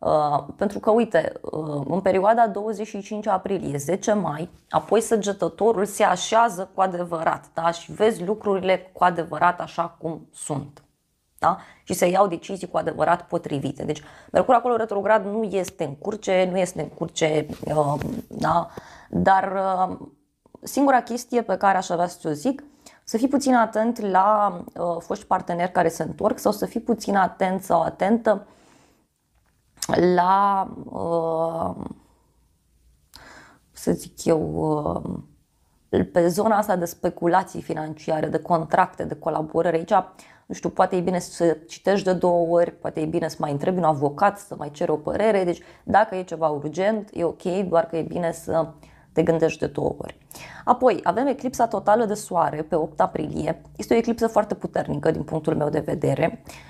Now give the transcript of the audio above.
Uh, pentru că, uite, uh, în perioada 25 aprilie, 10 mai, apoi săgetătorul se așează cu adevărat da? și vezi lucrurile cu adevărat așa cum sunt. Da? Și se iau decizii cu adevărat potrivite. Deci, Mercur acolo retrograd nu este în curce, nu este în curce, uh, da? dar singura chestie pe care aș avea să o zic, să fii puțin atent la uh, foști parteneri care se întorc sau să fii puțin atent sau atentă uh, la, uh, să zic eu, uh, pe zona asta de speculații financiare, de contracte, de colaborări, aici, nu știu, poate e bine să citești de două ori, poate e bine să mai întrebi un avocat, să mai ceri o părere, deci dacă e ceva urgent, e ok, doar că e bine să te gândești de două ori. Apoi, avem eclipsa totală de soare pe 8 aprilie. Este o eclipsă foarte puternică din punctul meu de vedere. Uh,